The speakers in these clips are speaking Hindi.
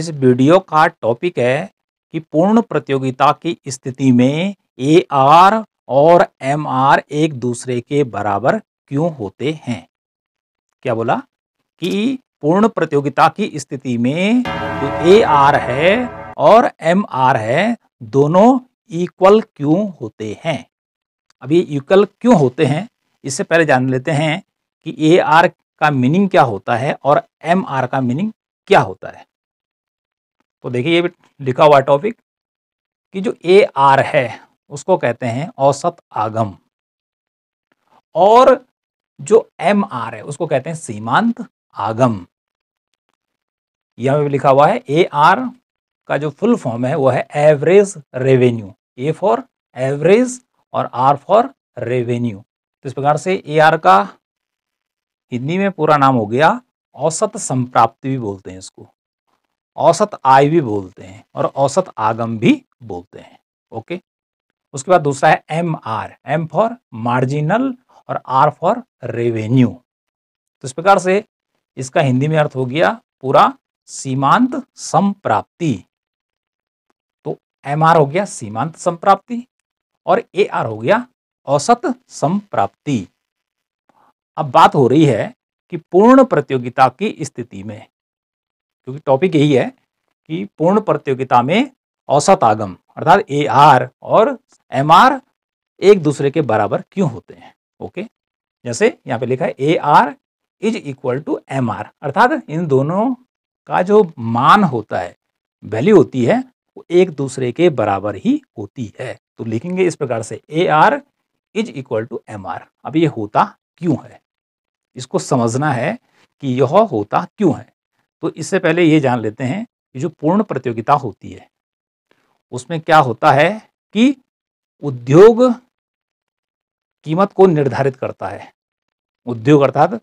इस वीडियो का टॉपिक है कि पूर्ण प्रतियोगिता की स्थिति में ए आर और एम आर एक दूसरे के बराबर क्यों होते हैं क्या बोला कि पूर्ण प्रतियोगिता की स्थिति में जो ए आर है और एम आर है दोनों इक्वल क्यों होते हैं अभी इक्वल क्यों होते हैं इससे पहले जान लेते हैं कि ए आर का मीनिंग क्या होता है और एम आर का मीनिंग क्या होता है तो देखिए ये भी लिखा हुआ टॉपिक कि जो ए आर है उसको कहते हैं औसत आगम और जो एम आर है उसको कहते हैं सीमांत आगम यह भी लिखा हुआ है ए आर का जो फुल फॉर्म है वो है average revenue A for average और आर फॉर रेवेन्यू तो इस प्रकार से ए आर का हिंदी में पूरा नाम हो गया औसत संप्राप्ति भी बोलते हैं इसको औसत आय भी बोलते हैं और औसत आगम भी बोलते हैं ओके उसके बाद दूसरा है M R M for marginal और आर फॉर रेवेन्यू तो इस प्रकार से इसका हिंदी में अर्थ हो गया पूरा सीमांत संप्राप्ति तो एम आर हो गया सीमांत संप्राप्ति और ए आर हो गया औसत संप्राप्ति अब बात हो रही है कि पूर्ण प्रतियोगिता की स्थिति में क्योंकि टॉपिक यही है कि पूर्ण प्रतियोगिता में औसत आगम अर्थात ए आर और एम आर एक दूसरे के बराबर क्यों होते हैं ओके जैसे यहाँ पे लिखा है A R is equal to M R अर्थात इन दोनों का जो मान होता है वैल्यू होती है वो एक दूसरे के बराबर ही होती है तो लिखेंगे इस प्रकार से A R is equal to M R अब ये होता क्यों है इसको समझना है कि यह होता क्यों है तो इससे पहले ये जान लेते हैं कि जो पूर्ण प्रतियोगिता होती है उसमें क्या होता है कि उद्योग कीमत को निर्धारित करता है उद्योग अर्थात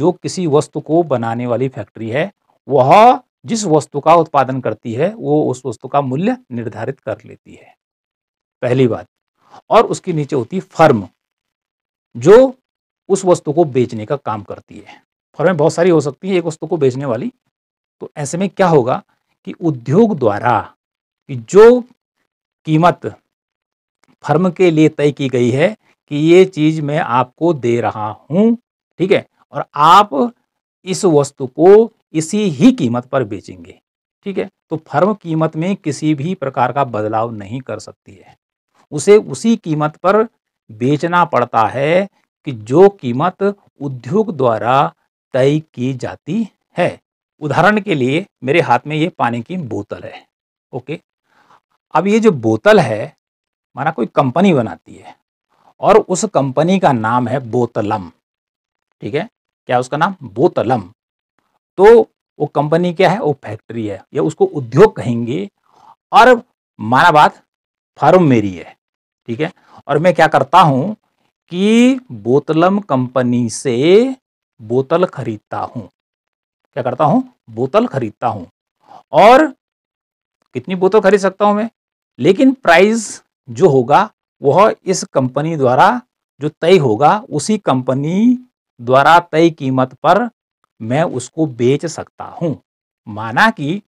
जो किसी वस्तु को बनाने वाली फैक्ट्री है वह जिस वस्तु का उत्पादन करती है वो उस वस्तु का मूल्य निर्धारित कर लेती है पहली बात और उसके नीचे होती फर्म जो उस वस्तु को बेचने का काम करती है फर्में बहुत सारी हो सकती है एक वस्तु को बेचने वाली तो ऐसे में क्या होगा कि उद्योग द्वारा कि जो कीमत फर्म के लिए तय की गई है कि ये चीज़ मैं आपको दे रहा हूं ठीक है और आप इस वस्तु को इसी ही कीमत पर बेचेंगे ठीक है तो फर्म कीमत में किसी भी प्रकार का बदलाव नहीं कर सकती है उसे उसी कीमत पर बेचना पड़ता है कि जो कीमत उद्योग द्वारा तय की जाती है उदाहरण के लिए मेरे हाथ में ये पानी की बोतल है ओके अब ये जो बोतल है माना कोई कंपनी बनाती है और उस कंपनी का नाम है बोतलम ठीक है क्या उसका नाम बोतलम तो वो कंपनी क्या है वो फैक्ट्री है या उसको उद्योग कहेंगे और माना बात फार्म मेरी है ठीक है और मैं क्या करता हूँ कि बोतलम कंपनी से बोतल खरीदता हूँ क्या करता हूँ बोतल खरीदता हूँ और कितनी बोतल खरीद सकता हूँ मैं लेकिन प्राइस जो होगा वह इस कंपनी द्वारा जो तय होगा उसी कंपनी द्वारा तय कीमत पर मैं उसको बेच सकता हूँ माना कि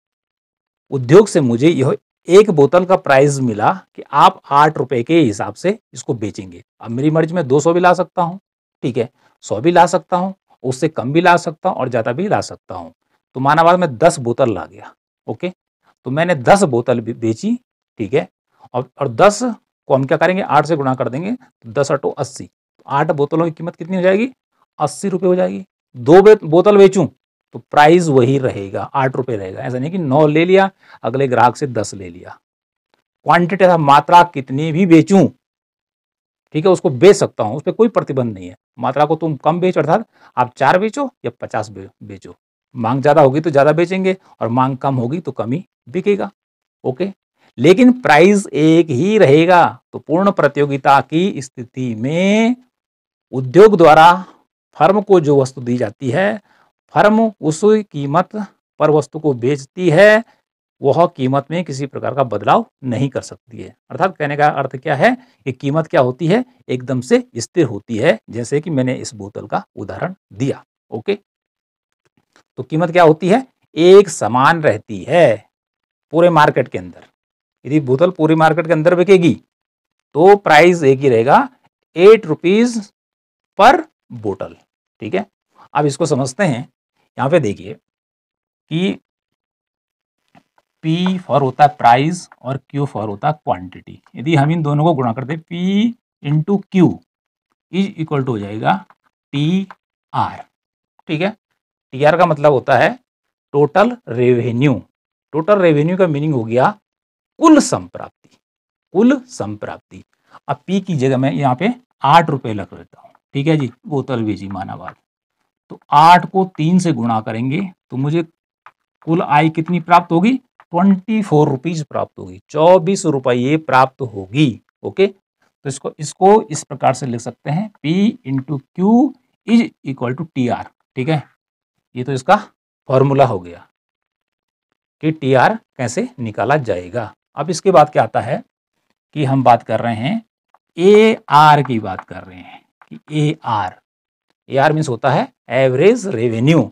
उद्योग से मुझे यह एक बोतल का प्राइस मिला कि आप आठ रुपए के हिसाब से इसको बेचेंगे अब मेरी मर्जी में दो सौ भी ला सकता हूँ ठीक है सौ भी ला सकता हूँ उससे कम भी ला सकता हूँ और ज़्यादा भी ला सकता हूँ तो मानाबाद में दस बोतल ला गया ओके तो मैंने दस बोतल बेची ठीक है और और दस को हम क्या करेंगे आठ से गुणा कर देंगे तो दस अटो अस्सी तो आठ बोतलों की कीमत कितनी हो जाएगी अस्सी रुपये हो जाएगी दो बोतल बेचूँ तो प्राइस वही रहेगा आठ रुपये रहेगा ऐसा नहीं कि नौ ले लिया अगले ग्राहक से दस ले लिया क्वांटिटी मात्रा कितनी भी बेचूं ठीक है उसको बेच सकता हूं उस पर कोई प्रतिबंध नहीं है मात्रा को तुम कम बेचो अर्थात आप चार बेचो या पचास बेचो मांग ज़्यादा होगी तो ज़्यादा बेचेंगे और मांग कम होगी तो कम ही बिकेगा ओके लेकिन प्राइस एक ही रहेगा तो पूर्ण प्रतियोगिता की स्थिति में उद्योग द्वारा फर्म को जो वस्तु दी जाती है फर्म उस कीमत पर वस्तु को बेचती है वह कीमत में किसी प्रकार का बदलाव नहीं कर सकती है अर्थात कहने का अर्थ क्या है कि कीमत क्या होती है एकदम से स्थिर होती है जैसे कि मैंने इस बोतल का उदाहरण दिया ओके तो कीमत क्या होती है एक समान रहती है पूरे मार्केट के अंदर यदि बोतल पूरे मार्केट के अंदर बिकेगी तो प्राइस एक ही रहेगा एट रुपीज पर बोतल ठीक है अब इसको समझते हैं यहाँ पे देखिए कि पी फॉर होता है प्राइस और क्यू फॉर होता है क्वांटिटी यदि हम इन दोनों को गुणा करते P into Q is equal to हो जाएगा टी आर ठीक है टी आर का मतलब होता है टोटल रेवेन्यू टोटल रेवेन्यू का मीनिंग हो गया कुल संप्राप्ति कुल संप्राप्ति अब पी की जगह मैं यहाँ पे आठ रुपये लग लेता हूँ ठीक है जी बोतल भी जी माना बात तो आठ को तीन से गुणा करेंगे तो मुझे कुल आय कितनी प्राप्त होगी ट्वेंटी फोर रुपीज प्राप्त होगी चौबीस रुपये प्राप्त होगी ओके तो इसको इसको इस प्रकार से लिख सकते हैं P into Q is equal to T R ठीक है ये तो इसका फॉर्मूला हो गया कि टी आर कैसे निकाला जाएगा अब इसके बाद क्या आता है कि हम बात कर रहे हैं ए आर की बात कर रहे हैं कि A R A R means होता है एवरेज रेवेन्यू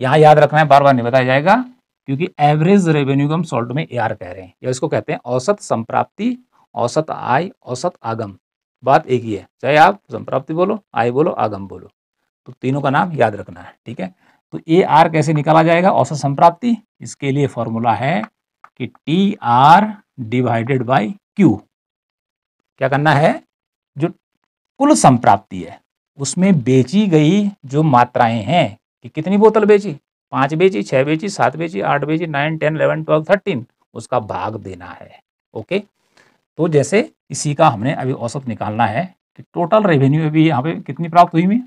यहाँ याद रखना है बार बार नहीं बताया जाएगा क्योंकि एवरेज रेवेन्यू को हम सॉल्ट में ए कह रहे हैं या इसको कहते हैं औसत संप्राप्ति औसत आय औसत आगम बात एक ही है चाहे आप संप्राप्ति बोलो आय बोलो आगम बोलो तो तीनों का नाम याद रखना है ठीक है तो ए आर कैसे निकाला जाएगा औसत संप्राप्ति इसके लिए फॉर्मूला है कि T R divided by Q क्या करना है जो कुल संप्राप्ति है उसमें बेची गई जो मात्राएं हैं कि कितनी बोतल बेची पांच बेची छह बेची सात बेची आठ बेची nine ten eleven twelve thirteen उसका भाग देना है ओके तो जैसे इसी का हमने अभी औसत निकालना है कि टोटल रेवेन्यू अभी यहाँ पे कितनी प्राप्त हुई हमें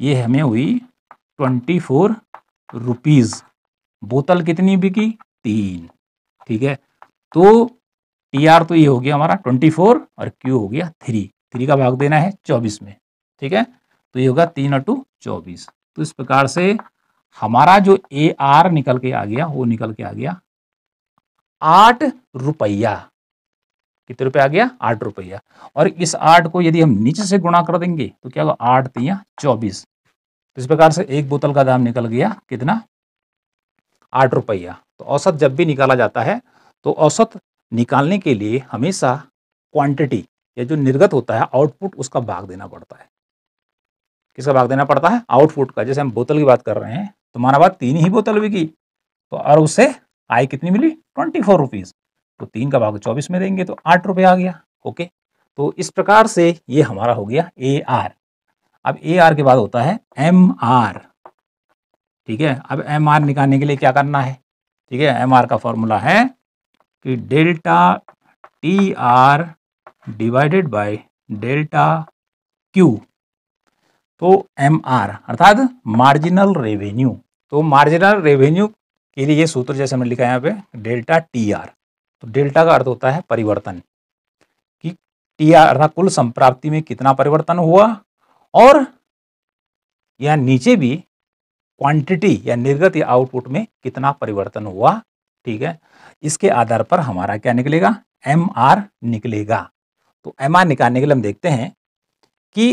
ये हमें हुई ट्वेंटी फोर रुपीज़ बोतल कितनी बिकी तीन ठीक है तो टी आर तो ये हो गया हमारा ट्वेंटी फोर और क्यू हो गया थ्री थ्री का भाग देना है चौबीस में ठीक है तो ये होगा तीन और टू चौबीस तो इस प्रकार से हमारा जो ए आर निकल के आ गया वो निकल के आ गया आठ रुपया कितने रुपए आ गया आठ रुपया और इस आठ को यदि हम नीचे से गुणा कर देंगे तो क्या होगा आठ तिया चौबीस तो इस प्रकार से एक बोतल का दाम निकल गया कितना आठ रुपया तो औसत जब भी निकाला जाता है तो औसत निकालने के लिए हमेशा क्वांटिटी या जो निर्गत होता है आउटपुट उसका भाग देना पड़ता है किसका भाग देना पड़ता है आउटपुट का जैसे हम बोतल की बात कर रहे हैं तो माना बात तीन ही बोतल बिकी तो और उससे आई कितनी मिली ट्वेंटी फोर रुपीज़ तो तीन का भाग चौबीस में देंगे तो आठ रुपये आ गया ओके तो इस प्रकार से ये हमारा हो गया ए आर अब ए आर के बाद होता है एम आर ठीक है अब एम आर निकालने के लिए क्या करना है ठीक है एम आर का फॉर्मूला है कि delta T R divided by delta Q तो एम आर अर्थात मार्जिनल रेवेन्यू तो मार्जिनल रेवेन्यू के लिए ये सूत्र जैसे हमने लिखा है यहाँ पे डेल्टा टी आर तो डेल्टा का अर्थ होता है परिवर्तन कि टी आर अर्थात कुल संप्राप्ति में कितना परिवर्तन हुआ और या नीचे भी क्वांटिटी या निर्गत या आउटपुट में कितना परिवर्तन हुआ ठीक है इसके आधार पर हमारा क्या निकलेगा एम आर निकलेगा तो एम आर निकालने के लिए हम देखते हैं कि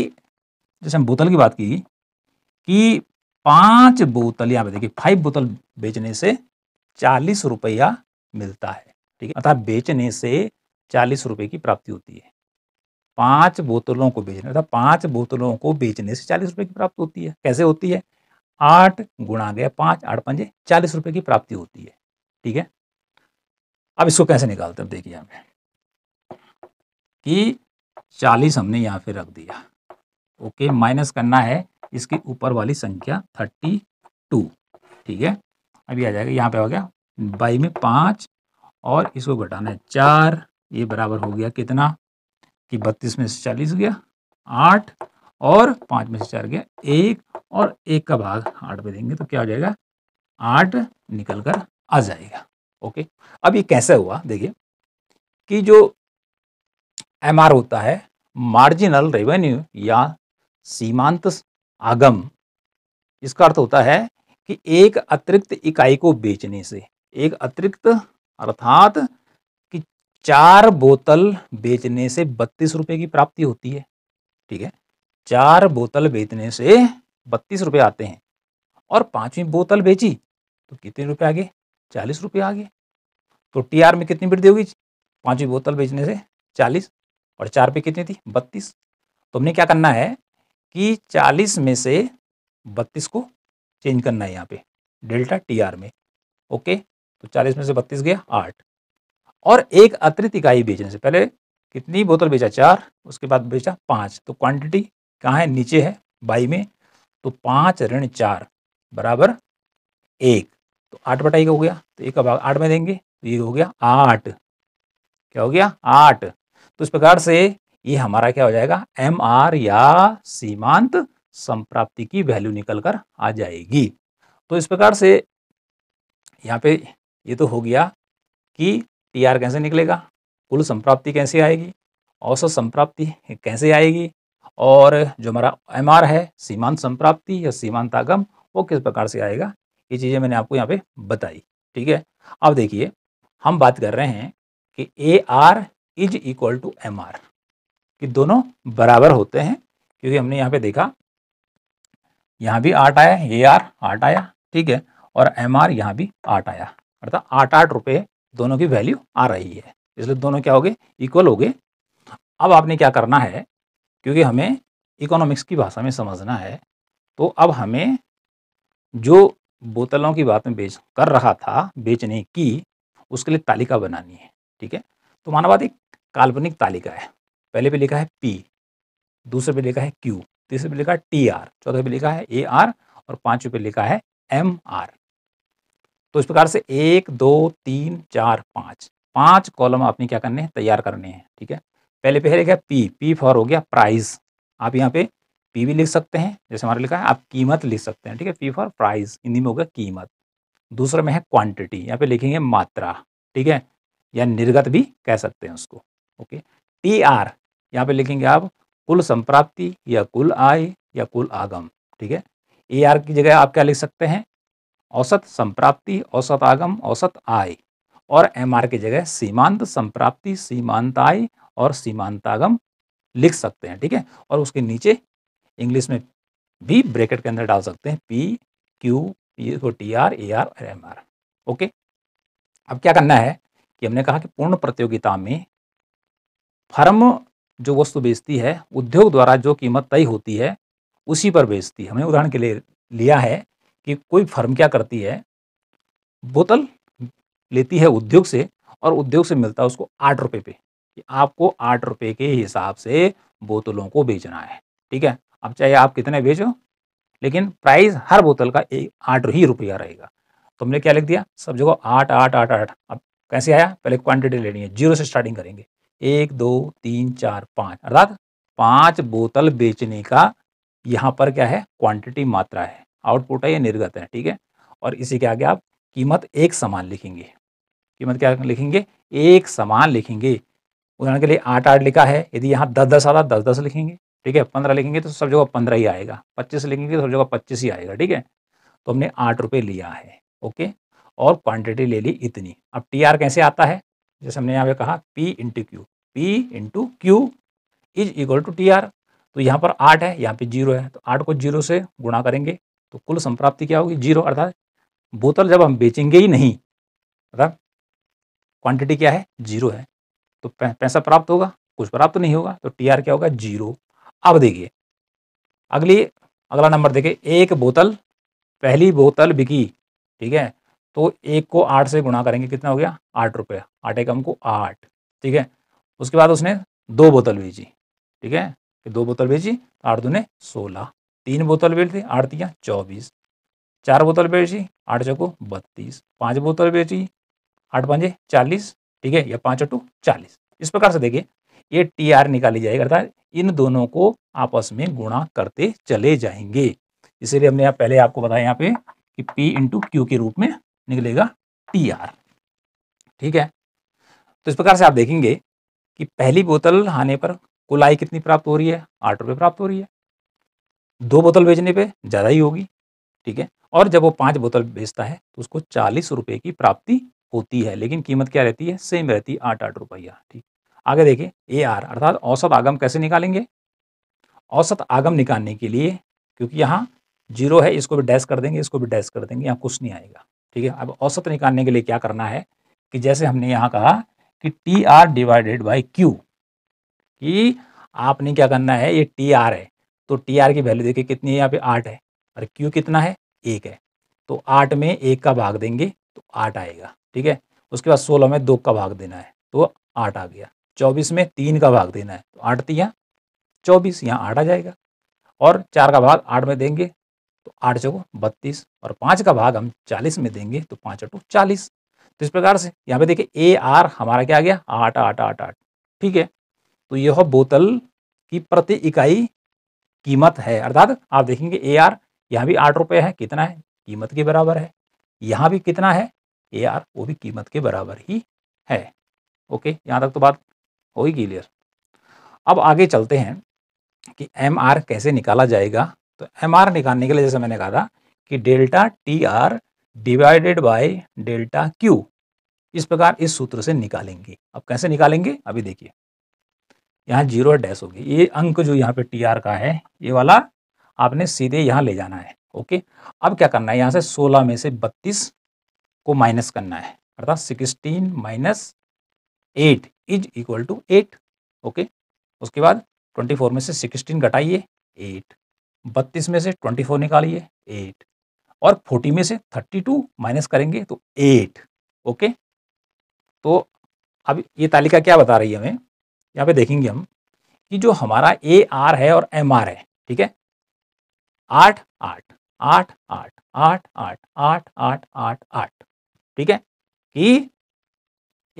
जैसे हम बोतल की बात की कि पांच बोतल यहाँ पे देखिए फाइव बोतल बेचने से चालीस रुपया मिलता है ठीक है अर्थात बेचने से चालीस रुपये की प्राप्ति होती है पांच बोतलों को बेचने अर्थात पांच बोतलों को बेचने से चालीस रुपये की प्राप्ति होती है कैसे होती है आठ गुणा गया पांच आठ पंजे चालीस रुपये की प्राप्ति होती है ठीक है अब इसको कैसे निकालते हैं देखिए यहाँ पे कि चालीस हमने यहाँ पे रख दिया ओके माइनस करना है इसकी ऊपर वाली संख्या थर्टी टू ठीक है अभी आ जाएगा यहाँ पे हो गया बाई में पाँच और इसको घटाना है चार ये बराबर हो गया कितना कि बत्तीस में से चालीस गया आठ और पाँच में से चार गया एक और एक का भाग आठ में देंगे तो क्या हो जाएगा आठ निकल कर आ जाएगा ओके अब ये कैसे हुआ देखिए कि जो एम होता है मार्जिनल रेवेन्यू या सीमांत आगम इसका अर्थ होता है कि एक अतिरिक्त इकाई को बेचने से एक अतिरिक्त अर्थात कि चार बोतल बेचने से बत्तीस रुपए की प्राप्ति होती है ठीक है चार बोतल बेचने से बत्तीस रुपए आते हैं और पांचवी बोतल बेची तो कितने रुपए आगे चालीस रुपए आगे तो टी में कितनी वृद्धि होगी पांचवी बोतल बेचने से चालीस और चार पे कितनी थी बत्तीस तो हमने क्या करना है कि 40 में से 32 को चेंज करना है यहाँ पे डेल्टा टी आर में ओके तो 40 में से 32 गया आठ और एक अतिरिक्त इकाई बेचने से पहले कितनी बोतल बेचा चार उसके बाद बेचा पाँच तो क्वांटिटी कहाँ है नीचे है बाई में तो पाँच ऋण चार बराबर एक तो आठ बटाई का हो गया तो एक भाग आठ में देंगे तो ये हो गया आठ क्या हो गया आठ तो इस प्रकार से ये हमारा क्या हो जाएगा एम आर या सीमांत संप्राप्ति की वैल्यू निकल कर आ जाएगी तो इस प्रकार से यहाँ पे ये तो हो गया कि टी आर कैसे निकलेगा कुल संप्राप्ति कैसे आएगी औसत संप्राप्ति कैसे आएगी और जो हमारा एम आर है सीमांत संप्राप्ति या सीमांत आगम वो किस प्रकार से आएगा ये चीज़ें मैंने आपको यहाँ पे बताई ठीक है अब देखिए हम बात कर रहे हैं कि A R is equal to M R कि दोनों बराबर होते हैं क्योंकि हमने यहाँ पे देखा यहाँ भी आठ आया ये आर आठ आया ठीक है और एम आर यहाँ भी आठ आया अर्थात आठ आठ रुपये दोनों की वैल्यू आ रही है इसलिए दोनों क्या हो गए इक्वल हो गए अब आपने क्या करना है क्योंकि हमें इकोनॉमिक्स की भाषा में समझना है तो अब हमें जो बोतलों की बात में बेच कर रहा था बेचने की उसके लिए तालिका बनानी है ठीक है तो मानवाद एक काल्पनिक तालिका है पहले पे लिखा है पी दूसरे पे लिखा है क्यू तीसरे पे लिखा है टी आर चौथे पे लिखा है ए आर और पांचवे पे लिखा है एम आर तो इस प्रकार से एक दो तीन चार पाँच पांच कॉलम आपने क्या करने हैं तैयार करने हैं ठीक है पहले पे लिखा है पी पी फॉर हो गया प्राइस आप यहाँ पे पी भी लिख सकते हैं जैसे हमारे लिखा है आप कीमत लिख सकते हैं ठीक है पी फॉर प्राइस हिंदी में हो गया कीमत दूसरे में है क्वांटिटी यहाँ पे लिखेंगे मात्रा ठीक है या निर्गत भी कह सकते हैं उसको ओके टी आर यहाँ पे लिखेंगे आप कुल संप्राप्ति या कुल आय या कुल आगम ठीक है ए आर की जगह आप क्या लिख सकते हैं औसत संप्राप्ति औसत आगम औसत आय और एम आर की जगह सीमांत संप्राप्ति सीमांत आय और आगम लिख सकते हैं ठीक है और उसके नीचे इंग्लिश में भी ब्रैकेट के अंदर डाल सकते हैं पी क्यू पी तो टी आर ए आर और एम आर ओके अब क्या करना है कि हमने कहा कि पूर्ण प्रतियोगिता में फर्म जो वस्तु बेचती है उद्योग द्वारा जो कीमत तय होती है उसी पर बेचती है हमने उदाहरण के लिए लिया है कि कोई फर्म क्या करती है बोतल लेती है उद्योग से और उद्योग से मिलता है उसको आठ रुपये पे कि आपको आठ रुपये के हिसाब से बोतलों को बेचना है ठीक है अब चाहे आप कितने बेचो लेकिन प्राइस हर बोतल का एक आठ ही रुपया रहेगा तो क्या लिख दिया सब जगह आठ आठ आठ आठ अब कैसे आया पहले क्वांटिटी लेनी है जीरो से स्टार्टिंग करेंगे एक दो तीन चार पाँच अर्थात पांच बोतल बेचने का यहाँ पर क्या है क्वांटिटी मात्रा है आउटपुट है या निर्गत है ठीक है और इसी के आगे आप कीमत एक समान लिखेंगे कीमत क्या लिखेंगे एक समान लिखेंगे उदाहरण के लिए आठ आठ लिखा है यदि यहाँ दस दस आता दस दस लिखेंगे ठीक है पंद्रह लिखेंगे तो सब जगह पंद्रह ही आएगा पच्चीस लिखेंगे तो सब जगह पच्चीस ही आएगा ठीक है तो हमने आठ रुपये लिया है ओके और क्वांटिटी ले ली इतनी अब टी आर कैसे आता है जैसे हमने यहाँ पे कहा P into Q P into Q is equal to T R तो यहाँ पर आठ है यहाँ पे जीरो है तो आठ को जीरो से गुणा करेंगे तो कुल संप्राप्ति क्या होगी जीरो अर्थात बोतल जब हम बेचेंगे ही नहीं अर्थात क्वांटिटी क्या है जीरो है तो पैसा प्राप्त होगा कुछ प्राप्त नहीं होगा तो टी आर क्या होगा जीरो अब देखिए अगली अगला नंबर देखिए एक बोतल पहली बोतल बिकी ठीक है तो एक को आठ से गुणा करेंगे कितना हो गया आठ रुपये आठ एक हमको आठ ठीक है उसके बाद उसने दो बोतल भेजी ठीक है दो बोतल भेजी तो आठ दूने सोलह तीन बोतल दी आठ दिया चौबीस चार बोतल भेजी आठ चौको बत्तीस पाँच बोतल बेची आठ पाँच चालीस ठीक है या पाँच अटू चालीस इस प्रकार से देखिए ये टी आर निकाली जाएगी अर्थात इन दोनों को आपस में गुणा करते चले जाएंगे इसीलिए हमने यहाँ पहले आपको बताया यहाँ पे कि पी इंटू क्यू के रूप में निकलेगा टी आर ठीक है तो इस प्रकार से आप देखेंगे कि पहली बोतल आने पर कुल आय कितनी प्राप्त हो रही है आठ रुपये प्राप्त हो रही है दो बोतल बेचने पे ज़्यादा ही होगी ठीक है और जब वो पांच बोतल बेचता है तो उसको चालीस रुपये की प्राप्ति होती है लेकिन कीमत क्या रहती है सेम रहती है आठ आठ रुपया ठीक आगे देखिए ए आर अर्थात औसत आगम कैसे निकालेंगे औसत आगम निकालने के लिए क्योंकि यहाँ जीरो है इसको भी डैश कर देंगे इसको भी डैश कर देंगे यहाँ कुछ नहीं आएगा ठीक है अब औसत निकालने के लिए क्या करना है कि जैसे हमने यहाँ कहा कि T R divided by Q कि आपने क्या करना है ये टी आर है तो टी आर की वैल्यू देखिए कितनी है यहाँ पे आठ है और क्यू कितना है एक है तो आठ में एक का भाग देंगे तो आठ आएगा ठीक है उसके बाद सोलह में दो का भाग देना है तो आठ आ गया चौबीस में तीन का भाग देना है तो आठ तीन चौबीस यहाँ आठ आ जाएगा और चार का भाग आठ में देंगे तो आठ जगह बत्तीस और पाँच का भाग हम चालीस में देंगे तो पाँच अटू चालीस तो इस प्रकार से यहाँ पे देखिए ए आर हमारा क्या आ गया आठ आठ आठ आठ ठीक है तो यह बोतल की प्रति इकाई कीमत है अर्थात आप देखेंगे ए आर यहाँ भी आठ रुपये है कितना है कीमत के बराबर है यहाँ भी कितना है ए आर वो भी कीमत के बराबर ही है ओके यहाँ तक तो बात होगी क्लियर अब आगे चलते हैं कि एम आर कैसे निकाला जाएगा तो एम आर निकालने के लिए जैसे मैंने कहा था कि delta T R divided by delta Q इस प्रकार इस सूत्र से निकालेंगे अब कैसे निकालेंगे अभी देखिए यहाँ जीरो और डैश होगी ये अंक जो यहाँ पे टी आर का है ये वाला आपने सीधे यहाँ ले जाना है ओके अब क्या करना है यहाँ से सोलह में से बत्तीस को माइनस करना है अर्थात sixteen minus eight is equal to eight okay उसके बाद ट्वेंटी फोर में से सिक्सटीन घटाइए एट बत्तीस में से ट्वेंटी फोर निकालिए एट और फोर्टी में से थर्टी टू माइनस करेंगे तो एट ओके तो अब ये तालिका क्या बता रही है हमें यहाँ पे देखेंगे हम कि जो हमारा ए आर है और एम आर है ठीक है आठ आठ आठ आठ आठ आठ आठ आठ आठ आठ ठीक है कि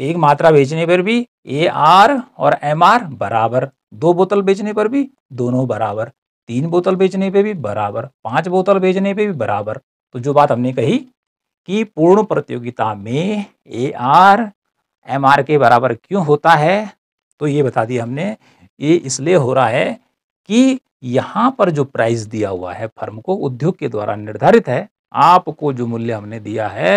एक मात्रा बेचने पर भी ए आर और एम आर बराबर दो बोतल बेचने पर भी दोनों बराबर तीन बोतल बेचने पे भी बराबर पांच बोतल बेचने पे भी बराबर तो जो बात हमने कही कि पूर्ण प्रतियोगिता में ए आर एम आर के बराबर क्यों होता है तो ये बता दिया हमने ये इसलिए हो रहा है कि यहाँ पर जो प्राइस दिया हुआ है फर्म को उद्योग के द्वारा निर्धारित है आपको जो मूल्य हमने दिया है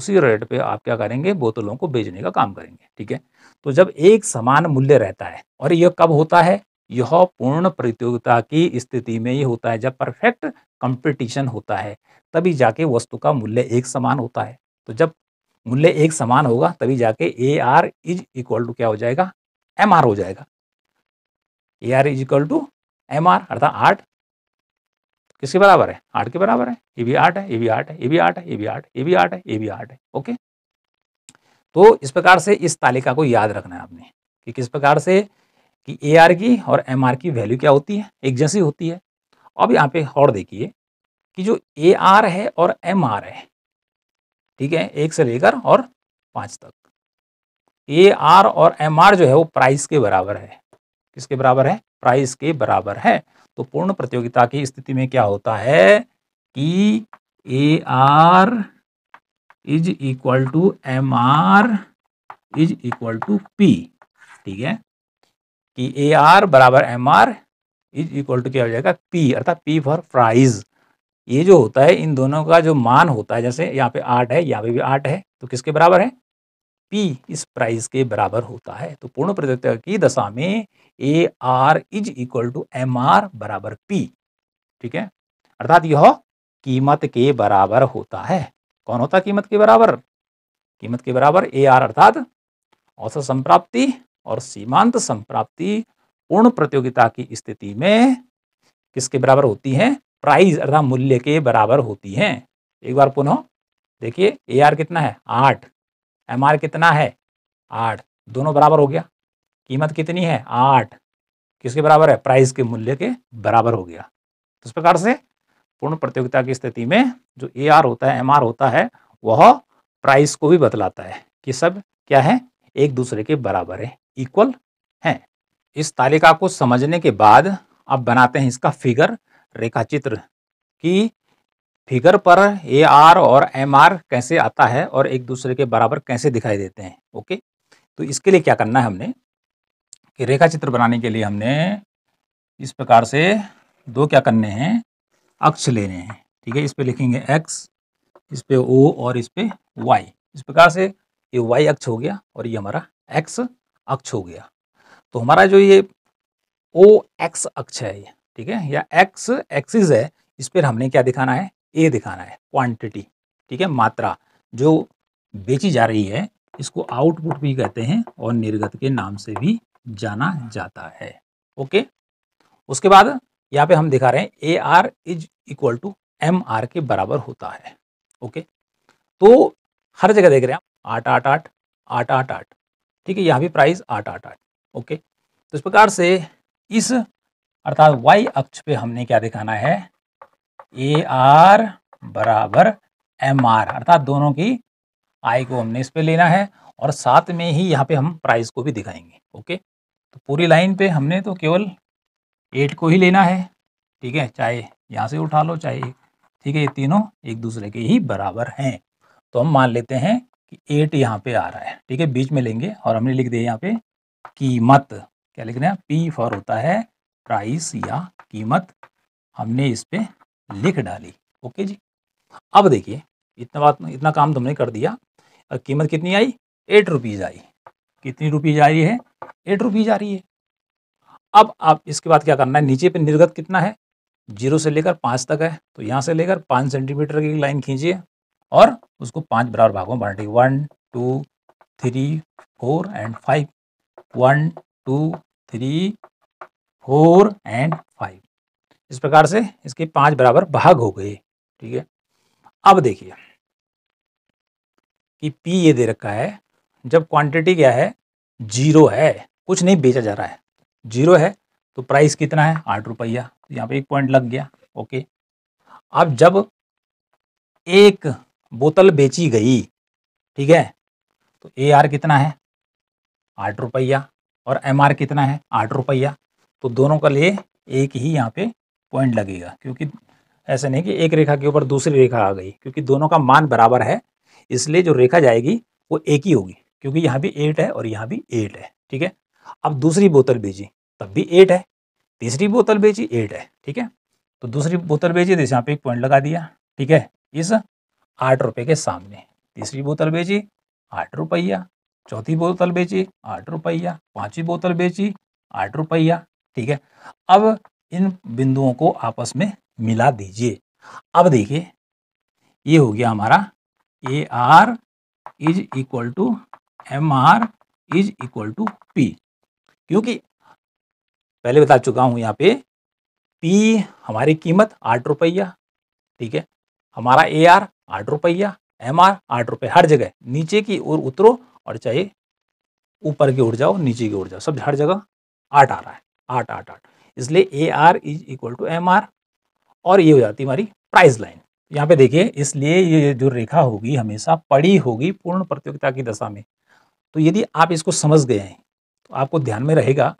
उसी रेट पे आप क्या करेंगे बोतलों को बेचने का काम करेंगे ठीक है तो जब एक समान मूल्य रहता है और यह कब होता है यह पूर्ण प्रतियोगिता की स्थिति में ही होता है जब परफेक्ट कंपटीशन होता है तभी जाके वस्तु का मूल्य एक समान होता है तो जब मूल्य एक समान होगा तभी जाके A R is equal to क्या हो जाएगा एम आर हो जाएगा A R is equal to M R अर्थात आठ किसके बराबर है आठ के बराबर है ये भी आठ है ये भी आठ है ये भी आठ है ये भी आठ ये भी आठ है ये भी आठ है ओके तो इस प्रकार से इस तालिका को याद रखना है आपने कि किस प्रकार से कि ए आर की और एम आर की वैल्यू क्या होती है एक जैसी होती है अब यहाँ पे और देखिए कि जो ए आर है और एम आर है ठीक है एक से लेकर और पाँच तक ए आर और एम आर जो है वो प्राइस के बराबर है किसके बराबर है प्राइस के बराबर है तो पूर्ण प्रतियोगिता की स्थिति में क्या होता है कि A R is equal to M R is equal to P ठीक है कि ए आर बराबर M R is equal to क्या हो जाएगा पी अर्थात पी फॉर प्राइज ये जो होता है इन दोनों का जो मान होता है जैसे यहाँ पे आठ है यहाँ पे भी आठ है तो किसके बराबर है पी इस प्राइज के बराबर होता है तो पूर्ण प्रतियोगिता की दशा में A R is equal to M R बराबर पी ठीक है अर्थात यह कीमत के बराबर होता है कौन होता कीमत के बराबर कीमत के बराबर ए आर अर्थात औसत संप्राप्ति और सीमांत संप्राप्ति पूर्ण प्रतियोगिता की स्थिति में किसके बराबर होती है प्राइस अर्थात मूल्य के बराबर होती हैं एक बार पुनः देखिए ए आर कितना है आठ एम आर कितना है आठ दोनों बराबर हो गया कीमत कितनी है आठ किसके बराबर है प्राइस के मूल्य के बराबर हो गया तो इस प्रकार से पूर्ण प्रतियोगिता की स्थिति में जो ए आर होता है एम आर होता है वह प्राइस को भी बतलाता है कि सब क्या है एक दूसरे के बराबर है इक्वल हैं इस तालिका को समझने के बाद अब बनाते हैं इसका फिगर रेखा चित्र कि फिगर पर ए आर और एम आर कैसे आता है और एक दूसरे के बराबर कैसे दिखाई देते हैं ओके तो इसके लिए क्या करना है हमने कि रेखा चित्र बनाने के लिए हमने इस प्रकार से दो क्या करने हैं अक्ष लेने हैं ठीक है इस पे लिखेंगे एक्स इस पे ओ और इस पे वाई इस प्रकार से ये वाई अक्ष हो गया और ये हमारा एक्स अक्ष हो गया तो हमारा जो ये ओ एक्स अक्ष है ये ठीक है या एक्स एक्सिस है इस पर हमने क्या दिखाना है ए दिखाना है क्वांटिटी ठीक है मात्रा जो बेची जा रही है इसको आउटपुट भी कहते हैं और निर्गत के नाम से भी जाना जाता है ओके उसके बाद यहाँ पे हम दिखा रहे हैं A R is equal to M R के बराबर होता है ओके तो हर जगह देख रहे हैं आठ आठ आठ आठ आठ आठ ठीक है यह भी प्राइस आठ आठ आठ ओके तो इस प्रकार से इस अर्थात वाई अक्ष पे हमने क्या दिखाना है ए आर बराबर एम आर अर्थात दोनों की आई को हमने इस पे लेना है और साथ में ही यहाँ पे हम प्राइस को भी दिखाएंगे ओके तो पूरी लाइन पे हमने तो केवल एट को ही लेना है ठीक है चाहे यहाँ से उठा लो चाहे ठीक है ये तीनों एक दूसरे के ही बराबर हैं तो हम मान लेते हैं कि एट यहाँ पे आ रहा है ठीक है बीच में लेंगे और हमने लिख दिया यहाँ पे कीमत क्या लिख रहे हैं पी फॉर होता है प्राइस या कीमत हमने इस पर लिख डाली ओके जी अब देखिए इतना बात इतना काम तुमने कर दिया और कीमत कितनी आई एट रुपीज़ आई कितनी रुपीज़ आ रही है एट रुपीज़ आ रही है अब आप इसके बाद क्या करना है नीचे पे निर्गत कितना है जीरो से लेकर पाँच तक है तो यहाँ से लेकर पाँच सेंटीमीटर की लाइन खींचिए और उसको पांच बराबर भागों में बांटेंगे one two three four and five one two three four and five इस प्रकार से इसके पांच बराबर भाग हो गए ठीक है अब देखिए कि पी ये दे रखा है जब क्वांटिटी क्या है जीरो है कुछ नहीं बेचा जा रहा है जीरो है तो प्राइस कितना है आठ रुपया तो यहाँ पे एक पॉइंट लग गया ओके अब जब एक बोतल बेची गई ठीक है तो ए आर कितना है आठ रुपया और एम आर कितना है आठ रुपया तो दोनों का लिए एक ही यहाँ पे पॉइंट लगेगा क्योंकि ऐसे नहीं कि एक रेखा के ऊपर दूसरी रेखा आ गई क्योंकि दोनों का मान बराबर है इसलिए जो रेखा जाएगी वो एक ही होगी क्योंकि यहाँ भी एट है और यहाँ भी एट है ठीक है अब दूसरी बोतल बेची तब भी एट है तीसरी बोतल बेची एट है ठीक है तो दूसरी बोतल बेची तो यहाँ पे एक पॉइंट लगा दिया ठीक है इस आठ रुपए के सामने तीसरी बोतल बेची आठ रुपया चौथी बोतल बेची आठ रुपया पांचवी बोतल बेची आठ रुपया ठीक है अब इन बिंदुओं को आपस में मिला दीजिए अब देखिए ये हो गया हमारा A R is equal to M R is equal to P क्योंकि पहले बता चुका हूं यहाँ पे पी हमारी कीमत आठ रुपया ठीक है हमारा ए आर आठ रुपया एम आर आठ रुपये हर जगह नीचे की ओर उतरो और चाहे ऊपर की ओर जाओ नीचे की ओर जाओ सब हर जगह आठ आ रहा है आठ आठ आठ इसलिए A R is equal to M R और ये हो जाती हमारी प्राइस लाइन यहाँ पे देखिए इसलिए ये जो रेखा होगी हमेशा पड़ी होगी पूर्ण प्रतियोगिता की दशा में तो यदि आप इसको समझ गए हैं तो आपको ध्यान में रहेगा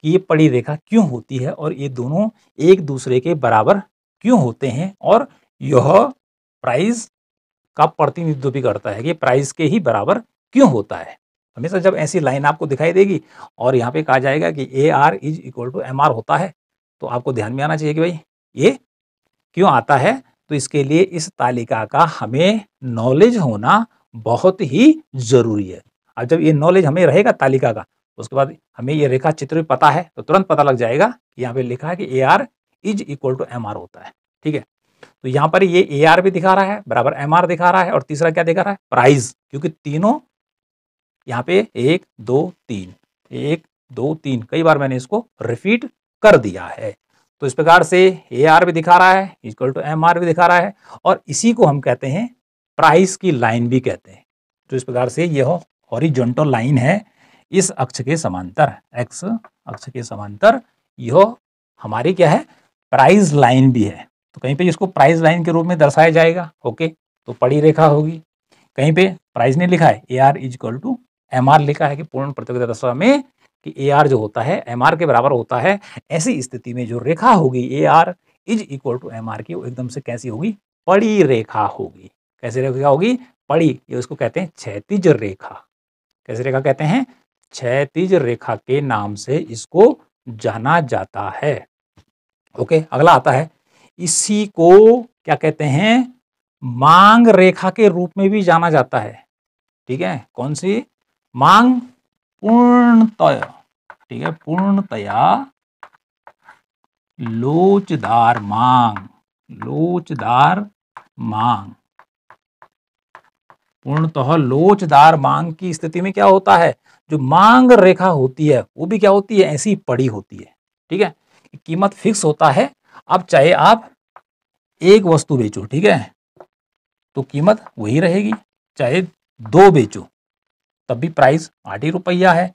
कि ये पड़ी रेखा क्यों होती है और ये दोनों एक दूसरे के बराबर क्यों होते हैं और यह प्राइस का प्रतिनिधित्व भी करता है कि प्राइस के ही बराबर क्यों होता है हमेशा जब ऐसी लाइन आपको दिखाई देगी और यहाँ पे कहा जाएगा कि A R is equal to M R होता है तो आपको ध्यान में आना चाहिए कि भाई ये क्यों आता है तो इसके लिए इस तालिका का हमें नॉलेज होना बहुत ही ज़रूरी है अब जब ये नॉलेज हमें रहेगा तालिका का तो उसके बाद हमें ये रेखा चित्र भी पता है तो तुरंत पता लग जाएगा कि यहाँ पे लिखा है कि A R is equal to M R होता है ठीक है तो यहाँ पर ये ए भी दिखा रहा है बराबर एम दिखा रहा है और तीसरा क्या दिखा रहा है प्राइस क्योंकि तीनों यहाँ पे एक दो तीन एक दो तीन कई बार मैंने इसको रिपीट कर दिया है तो इस प्रकार से ए आर भी दिखा रहा है इक्वल टू एम आर भी दिखा रहा है और इसी को हम कहते हैं प्राइस की लाइन भी कहते हैं तो इस प्रकार से यह हॉरिजॉन्टल लाइन है इस अक्ष के समांतर एक्स अक्ष के समांतर यह हमारी क्या है प्राइस लाइन भी है तो कहीं पे इसको प्राइस लाइन के रूप में दर्शाया जाएगा ओके तो पड़ी रेखा होगी कहीं पे प्राइस ने लिखा है A R is equal to M R लिखा है कि पूर्ण प्रतियोगिता दशा में कि ए आर जो होता है एम आर के बराबर होता है ऐसी स्थिति में जो रेखा होगी A R is equal to M R की वो एकदम से कैसी होगी पड़ी रेखा होगी कैसी रेखा होगी पड़ी ये उसको कहते हैं क्षैतिज रेखा कैसी रेखा कहते हैं क्षैतिज रेखा के नाम से इसको जाना जाता है ओके अगला आता है इसी को क्या कहते हैं मांग रेखा के रूप में भी जाना जाता है ठीक है कौन सी मांग पूर्णतय ठीक है पूर्णतया लोचदार मांग लोचदार मांग पूर्णतः लोचदार मांग की स्थिति में क्या होता है जो मांग रेखा होती है वो भी क्या होती है ऐसी पड़ी होती है ठीक है कीमत फिक्स होता है अब चाहे आप एक वस्तु बेचो ठीक है तो कीमत वही रहेगी चाहे दो बेचो तब भी प्राइस आठ ही रुपया है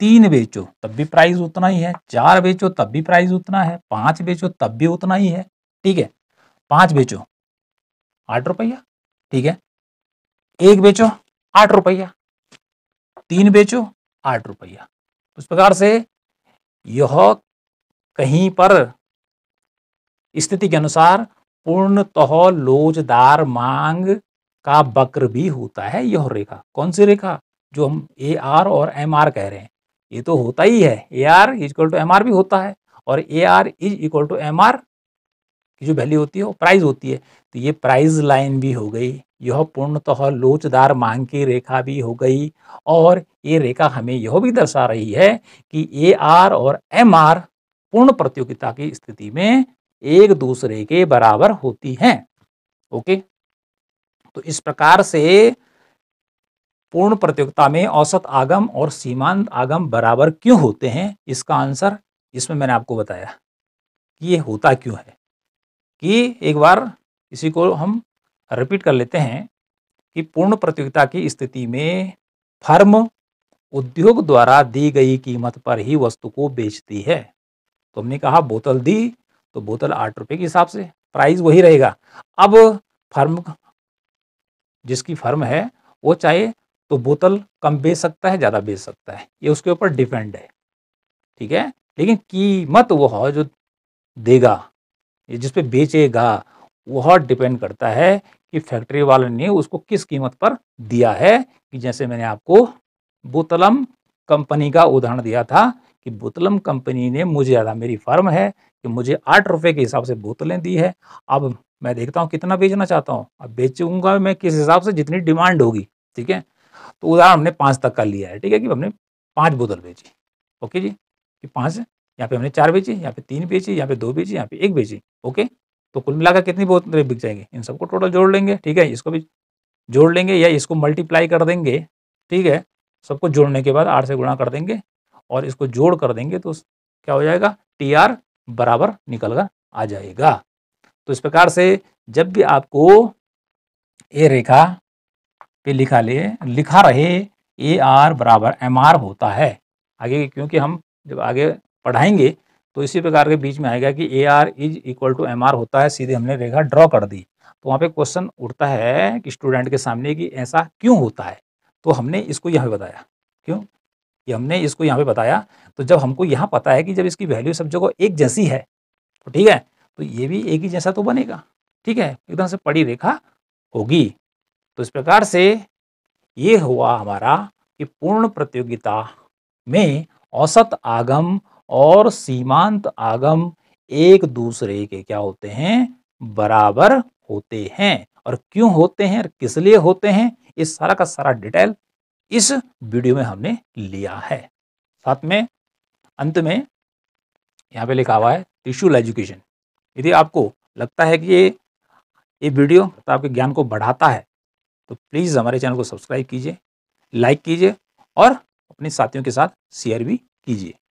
तीन बेचो तब भी प्राइस उतना ही है चार बेचो तब भी प्राइस उतना है पांच बेचो तब भी उतना ही है ठीक है पांच बेचो आठ रुपया ठीक है एक बेचो आठ रुपया तीन बेचो आठ रुपया उस प्रकार से यह कहीं पर स्थिति के अनुसार पूर्णतः लोजदार मांग का वक्र भी होता है यह रेखा कौन सी रेखा जो हम ए आर और एम आर कह रहे हैं ये तो होता ही है A R is equal to M R भी होता है और A R is equal to M R की जो वैल्यू होती है वो प्राइस होती है तो ये प्राइस लाइन भी हो गई यह पूर्णतः लोचदार मांग की रेखा भी हो गई और ये रेखा हमें यह भी दर्शा रही है कि ए आर और एम आर पूर्ण प्रतियोगिता की स्थिति में एक दूसरे के बराबर होती हैं ओके तो इस प्रकार से पूर्ण प्रतियोगिता में औसत आगम और सीमांत आगम बराबर क्यों होते हैं इसका आंसर इसमें मैंने आपको बताया कि ये होता क्यों है कि एक बार इसी को हम रिपीट कर लेते हैं कि पूर्ण प्रतियोगिता की स्थिति में फर्म उद्योग द्वारा दी गई कीमत पर ही वस्तु को बेचती है तो हमने कहा बोतल दी तो बोतल आठ रुपए के हिसाब से प्राइस वही रहेगा अब फर्म जिसकी फर्म है वो चाहे तो बोतल कम बेच सकता है ज़्यादा बेच सकता है ये उसके ऊपर डिपेंड है ठीक है लेकिन कीमत वह जो देगा ये जिस पे बेचेगा वह डिपेंड करता है कि फैक्ट्री वाले ने उसको किस कीमत पर दिया है कि जैसे मैंने आपको बोतलम कंपनी का उदाहरण दिया था कि बोतलम कंपनी ने मुझे ज़्यादा मेरी फर्म है कि मुझे आठ रुपये के हिसाब से बोतलें दी है अब मैं देखता हूँ कितना बेचना चाहता हूँ अब बेचूंगा मैं किस हिसाब से जितनी डिमांड होगी ठीक है तो उदाहरण हमने पाँच तक का लिया है ठीक है कि हमने पाँच बोतल बेची ओके जी कि पाँच यहाँ पे हमने चार बेची यहाँ पे तीन बेची यहाँ पे दो बेची यहाँ पे एक बेची ओके तो कुल मिलाकर कितनी बोतलें बिक जाएंगे इन सबको टोटल जोड़ लेंगे ठीक है इसको भी जोड़ लेंगे या इसको मल्टीप्लाई कर देंगे ठीक है सबको जोड़ने के बाद आठ से गुणा कर देंगे और इसको जोड़ कर देंगे तो क्या हो जाएगा टी आर बराबर निकल कर आ जाएगा तो इस प्रकार से जब भी आपको ए रेखा पे लिखा ले लिखा रहे ए आर बराबर एम आर होता है आगे क्योंकि हम जब आगे पढ़ाएंगे तो इसी प्रकार के बीच में आएगा कि A R is equal to M R होता है सीधे हमने रेखा ड्रॉ कर दी तो वहाँ पे क्वेश्चन उठता है कि स्टूडेंट के सामने कि ऐसा क्यों होता है तो हमने इसको यहाँ बताया क्यों कि हमने इसको यहाँ पे बताया तो जब हमको यहाँ पता है कि जब इसकी वैल्यू सब जगह एक जैसी है तो ठीक है तो ये भी एक ही जैसा तो बनेगा ठीक है एकदम से पड़ी रेखा होगी तो इस प्रकार से ये हुआ हमारा कि पूर्ण प्रतियोगिता में औसत आगम और सीमांत आगम एक दूसरे के क्या होते हैं बराबर होते हैं और क्यों होते हैं और किस लिए होते हैं ये सारा का सारा डिटेल इस वीडियो में हमने लिया है साथ में अंत में यहाँ पे लिखा हुआ है टिश्यूल एजुकेशन यदि आपको लगता है कि ये ये वीडियो तो आपके ज्ञान को बढ़ाता है तो प्लीज़ हमारे चैनल को सब्सक्राइब कीजिए लाइक कीजिए और अपने साथियों के साथ शेयर भी कीजिए